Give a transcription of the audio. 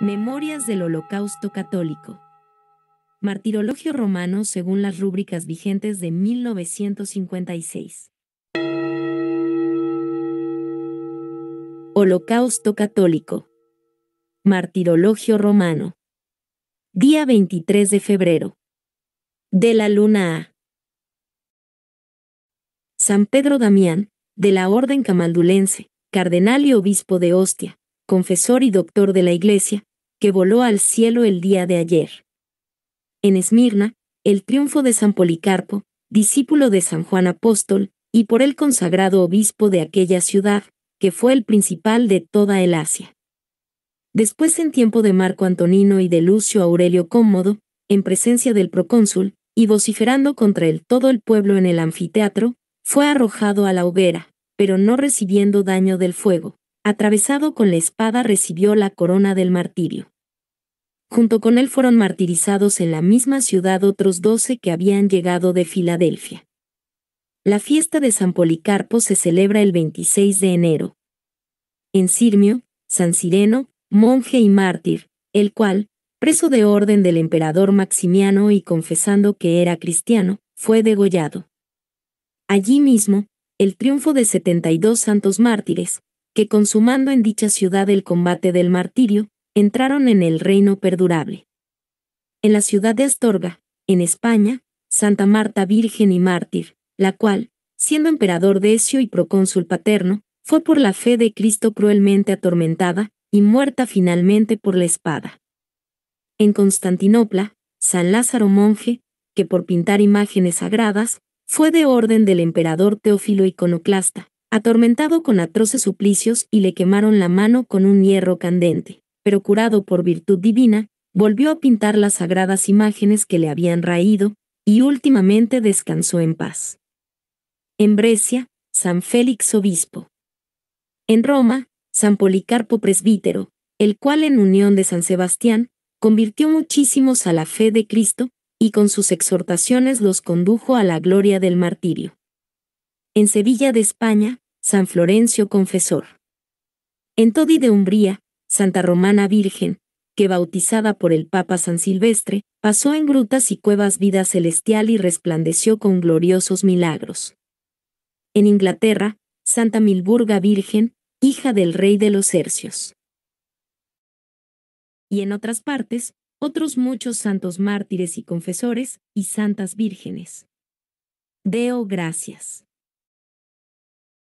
Memorias del Holocausto Católico. Martirologio romano según las rúbricas vigentes de 1956. Holocausto Católico. Martirologio romano. Día 23 de febrero. De la luna A. San Pedro Damián, de la Orden Camaldulense, cardenal y obispo de Ostia, confesor y doctor de la Iglesia, que voló al cielo el día de ayer. En Esmirna, el triunfo de San Policarpo, discípulo de San Juan Apóstol, y por el consagrado obispo de aquella ciudad, que fue el principal de toda el Asia. Después en tiempo de Marco Antonino y de Lucio Aurelio Cómodo, en presencia del procónsul, y vociferando contra él todo el pueblo en el anfiteatro, fue arrojado a la hoguera, pero no recibiendo daño del fuego atravesado con la espada, recibió la corona del martirio. Junto con él fueron martirizados en la misma ciudad otros doce que habían llegado de Filadelfia. La fiesta de San Policarpo se celebra el 26 de enero. En Sirmio, San Sireno, monje y mártir, el cual, preso de orden del emperador Maximiano y confesando que era cristiano, fue degollado. Allí mismo, el triunfo de 72 santos mártires, que consumando en dicha ciudad el combate del martirio, entraron en el reino perdurable. En la ciudad de Astorga, en España, Santa Marta Virgen y Mártir, la cual, siendo emperador Decio y procónsul paterno, fue por la fe de Cristo cruelmente atormentada, y muerta finalmente por la espada. En Constantinopla, San Lázaro monje, que por pintar imágenes sagradas, fue de orden del emperador Teófilo iconoclasta, atormentado con atroces suplicios y le quemaron la mano con un hierro candente, pero curado por virtud divina, volvió a pintar las sagradas imágenes que le habían raído, y últimamente descansó en paz. En Brescia, San Félix obispo. En Roma, San Policarpo presbítero, el cual en unión de San Sebastián, convirtió muchísimos a la fe de Cristo, y con sus exhortaciones los condujo a la gloria del martirio. En Sevilla de España, San Florencio Confesor. En Todi de Umbría, Santa Romana Virgen, que bautizada por el Papa San Silvestre, pasó en grutas y cuevas vida celestial y resplandeció con gloriosos milagros. En Inglaterra, Santa Milburga Virgen, hija del rey de los Cercios. Y en otras partes, otros muchos santos mártires y confesores, y santas vírgenes. Deo gracias.